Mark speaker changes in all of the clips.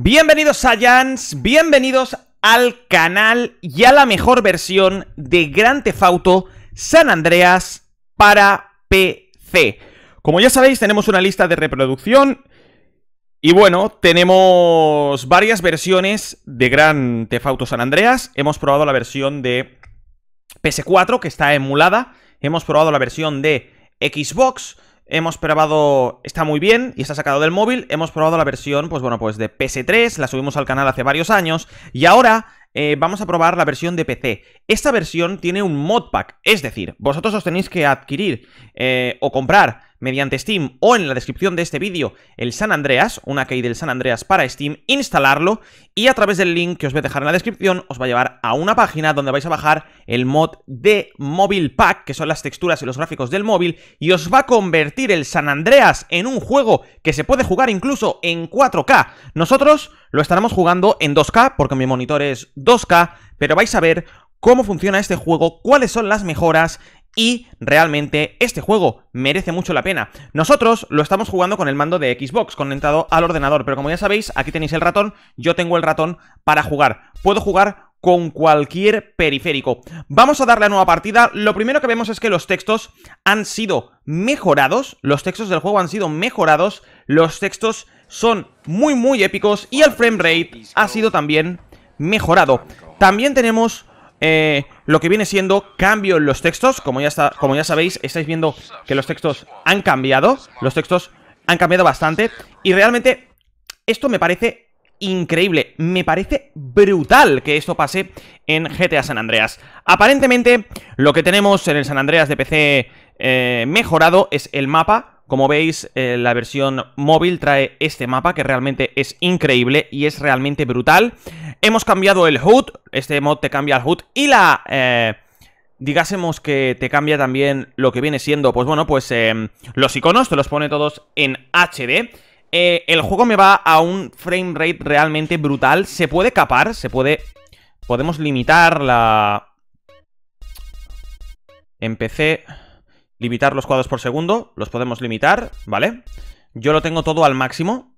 Speaker 1: Bienvenidos a bienvenidos al canal y a la mejor versión de Gran Tefauto San Andreas para PC. Como ya sabéis, tenemos una lista de reproducción y bueno, tenemos varias versiones de Gran Tefauto San Andreas. Hemos probado la versión de PS4 que está emulada, hemos probado la versión de Xbox, Hemos probado, está muy bien y está sacado del móvil. Hemos probado la versión, pues bueno, pues de PS3, la subimos al canal hace varios años y ahora eh, vamos a probar la versión de PC. Esta versión tiene un modpack, es decir, vosotros os tenéis que adquirir eh, o comprar mediante Steam o en la descripción de este vídeo el San Andreas, una key del San Andreas para Steam, instalarlo y a través del link que os voy a dejar en la descripción os va a llevar a una página donde vais a bajar el mod de Mobile Pack, que son las texturas y los gráficos del móvil, y os va a convertir el San Andreas en un juego que se puede jugar incluso en 4K. Nosotros lo estaremos jugando en 2K porque mi monitor es 2K, pero vais a ver cómo funciona este juego, cuáles son las mejoras y realmente este juego merece mucho la pena. Nosotros lo estamos jugando con el mando de Xbox, conectado al ordenador, pero como ya sabéis, aquí tenéis el ratón, yo tengo el ratón para jugar. Puedo jugar con cualquier periférico. Vamos a darle a nueva partida. Lo primero que vemos es que los textos han sido mejorados, los textos del juego han sido mejorados, los textos son muy muy épicos y el frame rate ha sido también mejorado. También tenemos eh, lo que viene siendo cambio en los textos. Como ya, está, como ya sabéis, estáis viendo que los textos han cambiado. Los textos han cambiado bastante. Y realmente esto me parece increíble. Me parece brutal que esto pase en GTA San Andreas. Aparentemente, lo que tenemos en el San Andreas de PC eh, mejorado es el mapa. Como veis, eh, la versión móvil trae este mapa que realmente es increíble y es realmente brutal. Hemos cambiado el HUD, este mod te cambia el HUD y la... Eh, digásemos que te cambia también lo que viene siendo, pues bueno, pues eh, los iconos, te los pone todos en HD. Eh, el juego me va a un frame rate realmente brutal. Se puede capar, se puede... Podemos limitar la... empecé limitar los cuadros por segundo. Los podemos limitar, ¿vale? Yo lo tengo todo al máximo.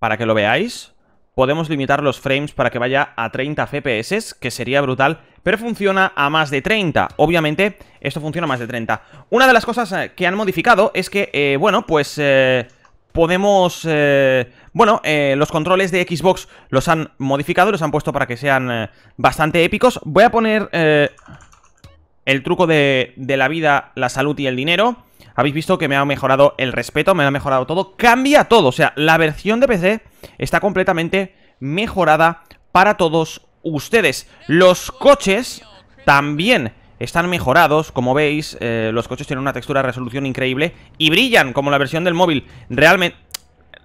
Speaker 1: Para que lo veáis podemos limitar los frames para que vaya a 30 FPS, que sería brutal, pero funciona a más de 30. Obviamente, esto funciona a más de 30. Una de las cosas eh, que han modificado es que, eh, bueno, pues... Eh, podemos... bueno, los controles de Xbox los han modificado, los han puesto para que sean bastante épicos. Voy a poner el truco de, de la vida, la salud y el dinero. Habéis visto que me ha mejorado el respeto, me ha mejorado todo. Cambia todo. O sea, la versión de PC está completamente mejorada para todos ustedes. Los coches también están mejorados, como veis, eh, los coches tienen una textura, de resolución increíble y brillan como la versión del móvil. Realmente,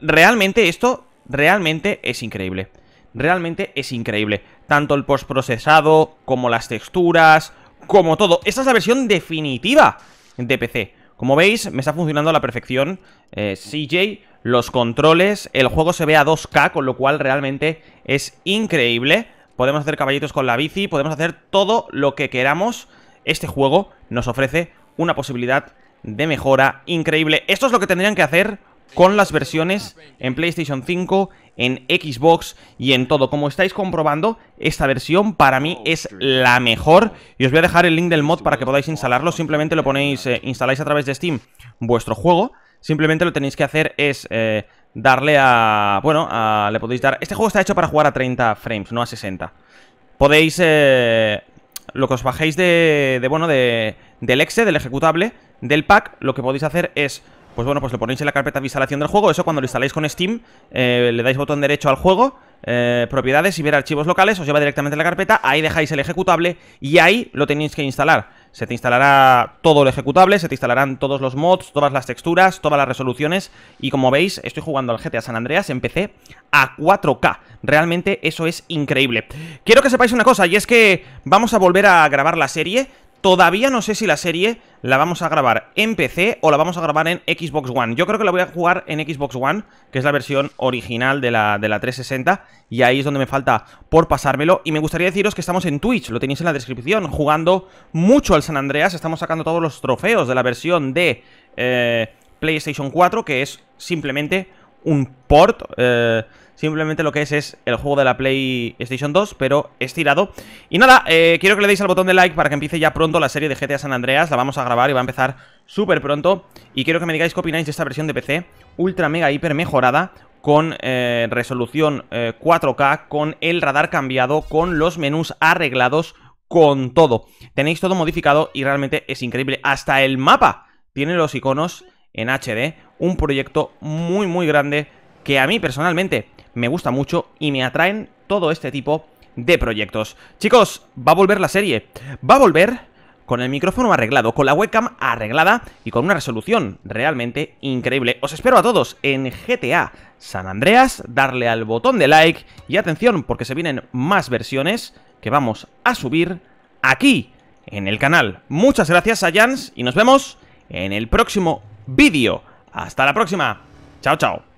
Speaker 1: realmente esto, realmente es increíble. Realmente es increíble. Tanto el postprocesado, como las texturas, como todo. Esta es la versión definitiva de PC. Como veis, me está funcionando a la perfección eh, CJ, los controles, el juego se ve a 2K, con lo cual realmente es increíble. Podemos hacer caballitos con la bici, podemos hacer todo lo que queramos. Este juego nos ofrece una posibilidad de mejora increíble. Esto es lo que tendrían que hacer con las versiones en PlayStation 5, en Xbox y en todo. Como estáis comprobando, esta versión para mí es la mejor. Y os voy a dejar el link del mod para que podáis instalarlo. Simplemente lo ponéis, eh, instaláis a través de Steam vuestro juego. Simplemente lo tenéis que hacer es eh, darle a... Bueno, le podéis dar... Este juego está hecho para jugar a 30 frames, no a 60. Podéis... Eh, lo que os bajéis de, bueno, de, del exe, del ejecutable, del pack, lo que podéis hacer es pues bueno, pues le ponéis en la carpeta de instalación del juego. Eso cuando lo instaláis con Steam, eh, le dais botón derecho al juego, eh, propiedades y ver archivos locales, os lleva directamente a la carpeta, ahí dejáis el ejecutable y ahí lo tenéis que instalar. Se te instalará todo el ejecutable, se te instalarán todos los mods, todas las texturas, todas las resoluciones y como veis estoy jugando al GTA San Andreas en PC a 4K. Realmente eso es increíble. Quiero que sepáis una cosa y es que vamos a volver a grabar la serie. Todavía no sé si la serie la vamos a grabar en PC o la vamos a grabar en Xbox One. Yo creo que la voy a jugar en Xbox One, que es la versión original de la, de la 360, y ahí es donde me falta por pasármelo. Y me gustaría deciros que estamos en Twitch, lo tenéis en la descripción, jugando mucho al San Andreas. Estamos sacando todos los trofeos de la versión de eh, PlayStation 4, que es simplemente un port. Eh, simplemente lo que es es el juego de la PlayStation 2, pero estirado. Y nada, eh, quiero que le deis al botón de like para que empiece ya pronto la serie de GTA San Andreas. La vamos a grabar y va a empezar súper pronto. Y quiero que me digáis qué opináis de esta versión de PC ultra mega hiper mejorada con eh, resolución 4K, con el radar cambiado, con los menús arreglados, con todo. Tenéis todo modificado y realmente es increíble. Hasta el mapa tiene los iconos en HD, un proyecto muy muy grande que a mí personalmente me gusta mucho y me atraen todo este tipo de proyectos. Chicos, va a volver la serie, va a volver con el micrófono arreglado, con la webcam arreglada y con una resolución realmente increíble. Os espero a todos en GTA San Andreas, darle al botón de like y atención porque se vienen más versiones que vamos a subir aquí en el canal. Muchas gracias a Jans y nos vemos en el próximo vídeo. Hasta la próxima. Chao, chao.